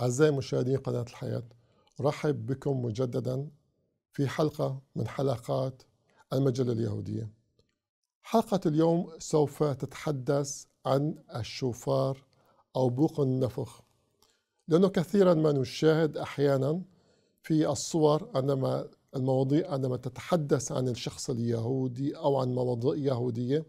أعزائي مشاهدي قناة الحياة أرحب بكم مجددا في حلقة من حلقات المجلة اليهودية حلقة اليوم سوف تتحدث عن الشوفار أو بوق النفخ لأنه كثيرا ما نشاهد أحيانا في الصور عندما المواضيع عندما تتحدث عن الشخص اليهودي أو عن مواضيع يهودية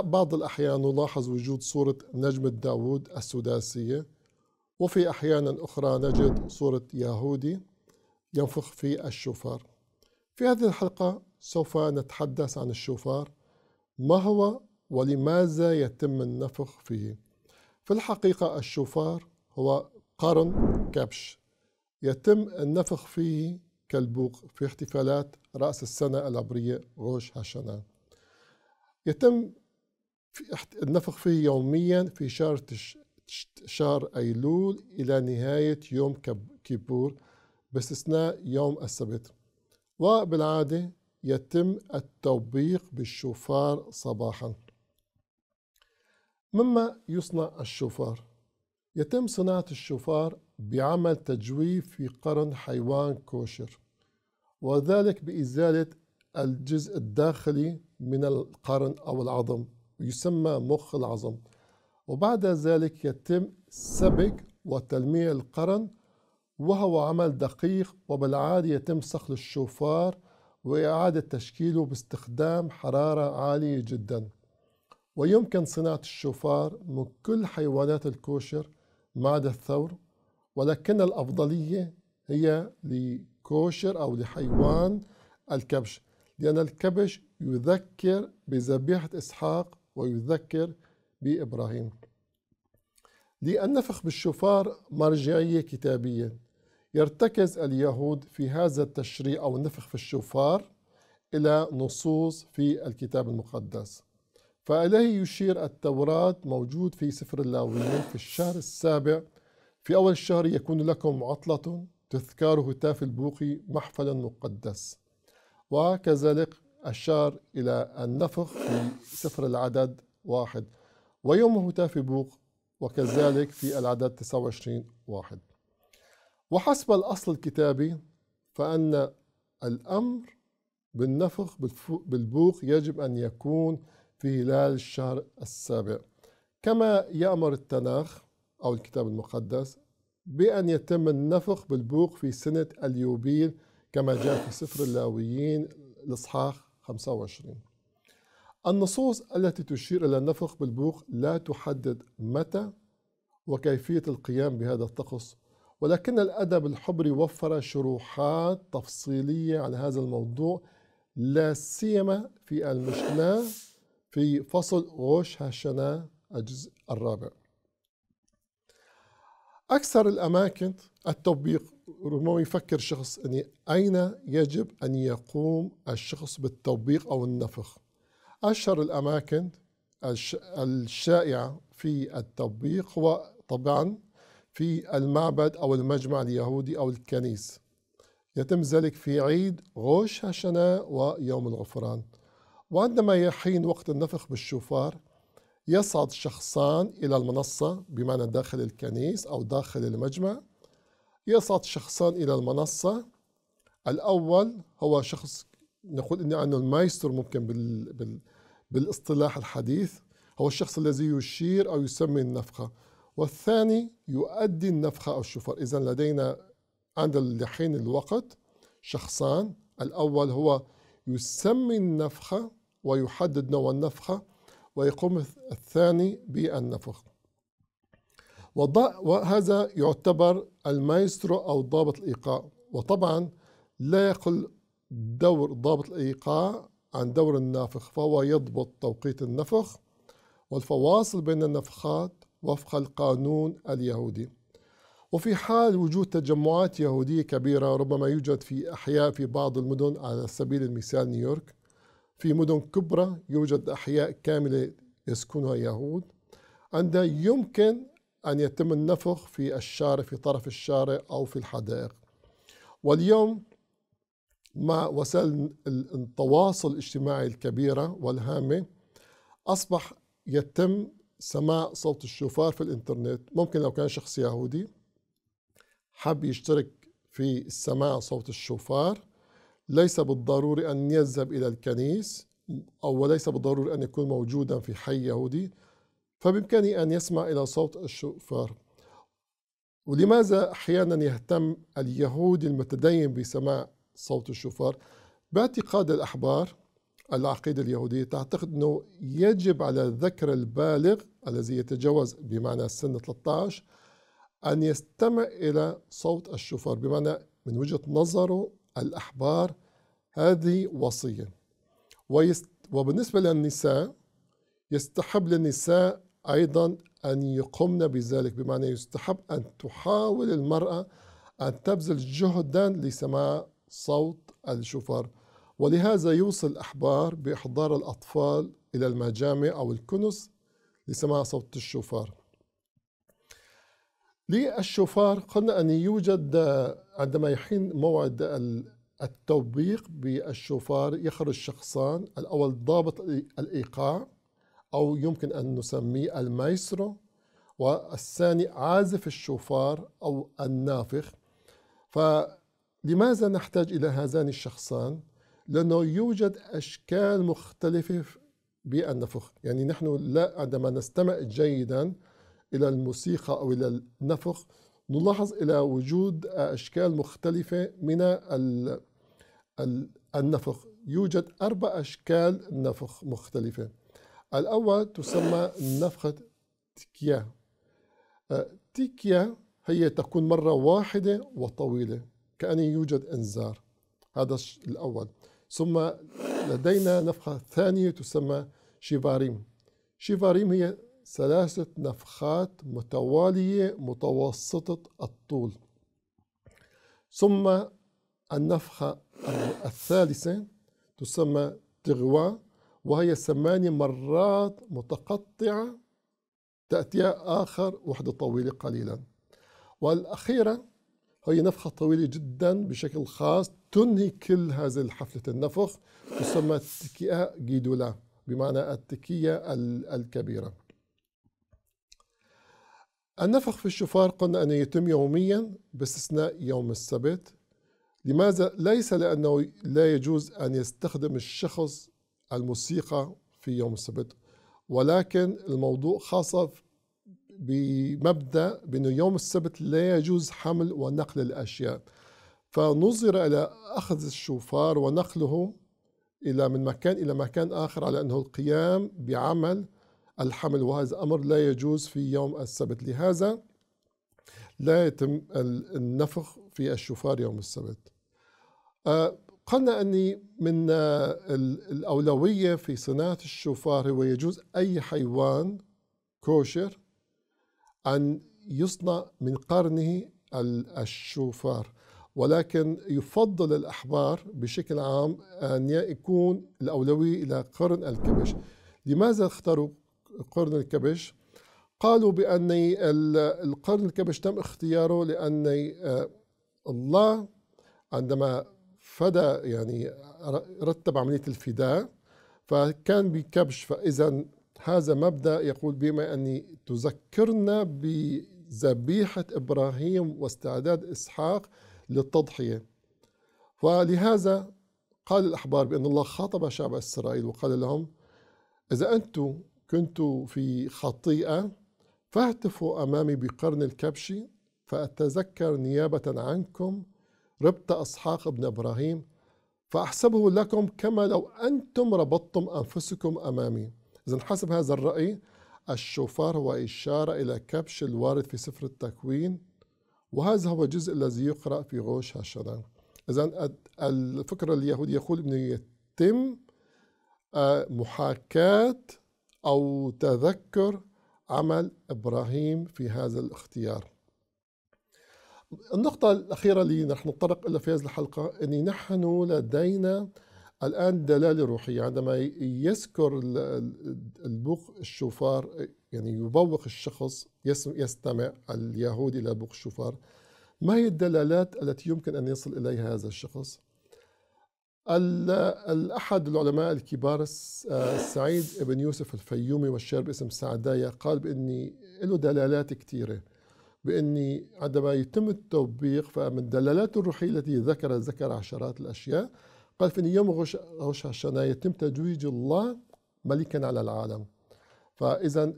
بعض الأحيان نلاحظ وجود صورة نجم داوود السداسية وفي أحيانا أخرى نجد صورة يهودي ينفخ في الشوفار في هذه الحلقة سوف نتحدث عن الشوفار ما هو ولماذا يتم النفخ فيه في الحقيقة الشوفار هو قرن كبش يتم النفخ فيه كالبوق في احتفالات رأس السنة العبرية غوش هاشنا يتم النفخ فيه يوميا في شهر شهر أيلول إلى نهاية يوم كيبور باستثناء يوم السبت وبالعادة يتم التوبيخ بالشوفار صباحا مما يصنع الشوفار يتم صناعة الشوفار بعمل تجويف في قرن حيوان كوشر وذلك بإزالة الجزء الداخلي من القرن أو العظم يسمى مخ العظم وبعد ذلك يتم سبك وتلميع القرن وهو عمل دقيق وبالعادة يتم صقل الشوفار وإعادة تشكيله باستخدام حرارة عالية جدا ويمكن صناعة الشوفار من كل حيوانات الكوشر ما عدا الثور ولكن الأفضلية هي لكوشر أو لحيوان الكبش لأن الكبش يذكر بذبيحة إسحاق ويذكر بإبراهيم للنفخ بالشفار مرجعية كتابية يرتكز اليهود في هذا التشريع أو النفخ في الشفار إلى نصوص في الكتاب المقدس فإليه يشير التوراة موجود في سفر اللاويين في الشهر السابع في أول الشهر يكون لكم عطلة تذكار هتاف البوق محفل مقدس وكذلك أشار إلى النفخ في سفر العدد واحد ويوم هتاف بوق وكذلك في العدد 29 واحد وحسب الأصل الكتابي فأن الأمر بالنفخ بالبوق يجب أن يكون في هلال الشهر السابع كما يأمر التناخ أو الكتاب المقدس بأن يتم النفخ بالبوق في سنة اليوبيل كما جاء في سفر اللاويين الإصحاح 25 النصوص التي تشير إلى النفخ بالبوق لا تحدد متى وكيفية القيام بهذا الطقس ولكن الأدب الحبري وفر شروحات تفصيلية عن هذا الموضوع لا سيما في المشناه في فصل غوش هاشنا الجزء الرابع أكثر الأماكن التطبيق ربما يفكر شخص أن أين يجب أن يقوم الشخص بالتطبيق أو النفخ أشهر الأماكن الشائعة في التطبيق هو طبعا في المعبد أو المجمع اليهودي أو الكنيس يتم ذلك في عيد غوش هاشنا ويوم الغفران وعندما يحين وقت النفخ بالشوفار يصعد شخصان إلى المنصة بمعنى داخل الكنيس أو داخل المجمع يصعد شخصان إلى المنصة الأول هو شخص نقول إني عنه المايستر ممكن بال... بال... بالاصطلاح الحديث هو الشخص الذي يشير أو يسمي النفخة والثاني يؤدي النفخة أو الشفر إذا لدينا عند لحين الوقت شخصان الأول هو يسمي النفخة ويحدد نوع النفخة ويقوم الثاني بالنفخ وهذا يعتبر المايسترو أو ضابط الإيقاع وطبعا لا يقل دور ضابط الإيقاع عن دور النافخ فهو يضبط توقيت النفخ والفواصل بين النفخات وفق القانون اليهودي وفي حال وجود تجمعات يهودية كبيرة ربما يوجد في أحياء في بعض المدن على سبيل المثال نيويورك في مدن كبرى يوجد أحياء كاملة يسكنها يهود عندها يمكن أن يتم النفخ في الشارع في طرف الشارع أو في الحدائق واليوم مع وسائل التواصل الاجتماعي الكبيرة والهامة أصبح يتم سماع صوت الشوفار في الإنترنت ممكن لو كان شخص يهودي حب يشترك في سماع صوت الشوفار ليس بالضروري أن يذهب إلى الكنيس أو ليس بالضروري أن يكون موجودا في حي يهودي فبإمكانه أن يسمع إلى صوت الشوفار ولماذا أحيانا يهتم اليهودي المتدين بسماع صوت الشفار باعتقاد الأحبار العقيدة اليهودية تعتقد أنه يجب على الذكر البالغ الذي يتجاوز بمعنى سن 13 أن يستمع إلى صوت الشفار بمعنى من وجهة نظره الأحبار هذه وصية ويست وبالنسبة للنساء يستحب للنساء أيضا أن يقمن بذلك بمعنى يستحب أن تحاول المرأة أن تبذل جهدا لسماع صوت الشفر ولهذا يوصي الأحبار بإحضار الأطفال إلى المجامع أو الكنس لسماع صوت الشofar للشوفار قلنا أن يوجد عندما يحين موعد التوبيخ بالشوفار يخرج شخصان الأول ضابط الإيقاع أو يمكن أن نسميه المايسترو والثاني عازف الشوفار أو النافخ ف لماذا نحتاج إلى هذان الشخصان؟ لأنه يوجد أشكال مختلفة بالنفخ يعني نحن لا عندما نستمع جيدا إلى الموسيقى أو إلى النفخ نلاحظ إلى وجود أشكال مختلفة من النفخ يوجد أربع أشكال نفخ مختلفة الأول تسمى نفخة تيكيا أه، تيكيا هي تكون مرة واحدة وطويلة كأن يوجد إنذار هذا الأول ثم لدينا نفخة ثانية تسمى شيفاريم شيفاريم هي ثلاثة نفخات متوالية متوسطة الطول ثم النفخة الثالثة تسمى تغوا وهي ثماني مرات متقطعة تأتي آخر وحدة طويلة قليلا والأخيرة هي نفخة طويلة جدا بشكل خاص تنهي كل هذه حفلة النفخ تسمى التكية جيدولا بمعنى التكية الكبيرة النفخ في الشفار قلنا أنه يتم يوميا باستثناء يوم السبت لماذا؟ ليس لأنه لا يجوز أن يستخدم الشخص الموسيقى في يوم السبت ولكن الموضوع خاصة بمبدا بانه يوم السبت لا يجوز حمل ونقل الاشياء فنظر الى اخذ الشوفار ونقله الى من مكان الى مكان اخر على انه القيام بعمل الحمل وهذا امر لا يجوز في يوم السبت لهذا لا يتم النفخ في الشوفار يوم السبت آه، قلنا أني من آه، الأولوية في صناعة الشوفار هو يجوز أي حيوان كوشر أن يصنع من قرنه الشوفار ولكن يفضل الأحبار بشكل عام أن يكون الأولوية إلى قرن الكبش لماذا اختاروا قرن الكبش؟ قالوا بأن القرن الكبش تم اختياره لأن آه، الله عندما فدى يعني رتب عملية الفداء فكان بكبش فإذا هذا مبدا يقول بما اني تذكرنا بذبيحه ابراهيم واستعداد اسحاق للتضحيه ولهذا قال الاحبار بان الله خاطب شعب اسرائيل وقال لهم اذا انتم كنتم في خطيئه فاهتفوا امامي بقرن الكبش فاتذكر نيابه عنكم ربط اسحاق ابن ابراهيم فاحسبه لكم كما لو انتم ربطتم انفسكم امامي إذا حسب هذا الرأي الشوفار هو إشارة إلى كبش الوارد في سفر التكوين وهذا هو الجزء الذي يقرأ في غوش هالشدان إذا الفكرة اليهودية يقول أنه يتم آه، محاكاة أو تذكر عمل إبراهيم في هذا الاختيار النقطة الأخيرة اللي نحن نتطرق إلى في هذه الحلقة أن نحن لدينا الآن دلالة روحية عندما يذكر البوق الشفار يعني يبوق الشخص يستمع اليهود إلى بوق الشفار ما هي الدلالات التي يمكن أن يصل إليها هذا الشخص؟ أحد العلماء الكبار سعيد بن يوسف الفيومي والشاعر باسم سعدايا قال بإني له دلالات كثيرة بإني عندما يتم التوبيخ فمن الدلالات الروحية التي ذكر ذكر عشرات الأشياء قال في يوم غش غش يتم تجويج الله ملكا على العالم فإذا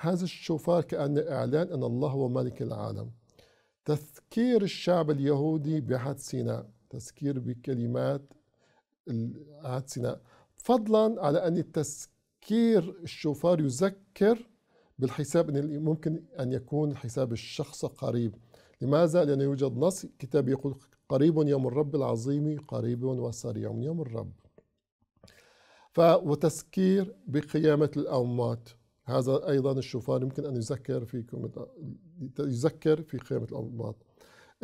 هذا الشوفار كأن إعلان أن الله هو ملك العالم تذكير الشعب اليهودي بعهد سيناء تذكير بكلمات عهد سيناء فضلا على أن تذكير الشوفار يذكر بالحساب أن ممكن أن يكون حساب الشخص قريب لماذا؟ لأنه يوجد نص كتاب يقول قريب يوم الرب العظيم قريب وسريع يوم الرب ف وتذكير بقيامة الأموات هذا أيضا الشوفان يمكن أن يذكر في يذكر في قيامة الأموات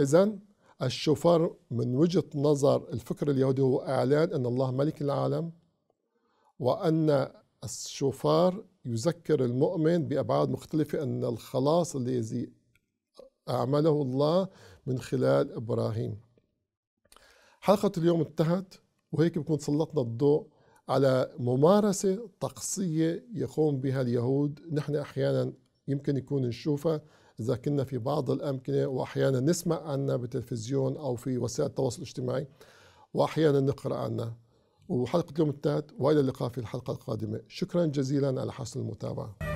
إذا الشوفار من وجهة نظر الفكر اليهودي هو إعلان أن الله ملك العالم وأن الشوفار يذكر المؤمن بأبعاد مختلفة أن الخلاص الذي أعمله الله من خلال إبراهيم حلقة اليوم انتهت وهيك بكون سلطنا الضوء على ممارسة طقسية يقوم بها اليهود نحن أحيانا يمكن يكون نشوفها إذا كنا في بعض الأمكنة وأحيانا نسمع عنها بالتلفزيون أو في وسائل التواصل الاجتماعي وأحيانا نقرأ عنها وحلقة اليوم انتهت وإلى اللقاء في الحلقة القادمة شكرا جزيلا على حسن المتابعة